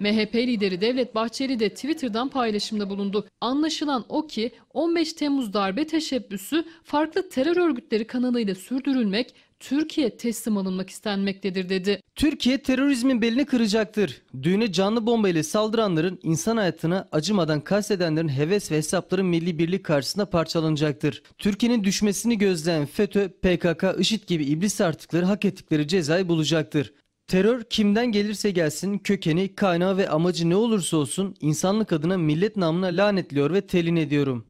MHP lideri Devlet Bahçeli de Twitter'dan paylaşımda bulundu. Anlaşılan o ki 15 Temmuz darbe teşebbüsü farklı terör örgütleri kanalıyla sürdürülmek, Türkiye teslim alınmak istenmektedir dedi. Türkiye terörizmin belini kıracaktır. Düğüne canlı bomba ile saldıranların insan hayatını acımadan kastedenlerin heves ve hesapları milli birlik karşısında parçalanacaktır. Türkiye'nin düşmesini gözleyen FETÖ, PKK, IŞİD gibi iblis artıkları hak ettikleri cezayı bulacaktır. Terör kimden gelirse gelsin, kökeni, kaynağı ve amacı ne olursa olsun insanlık adına millet namına lanetliyor ve telin ediyorum.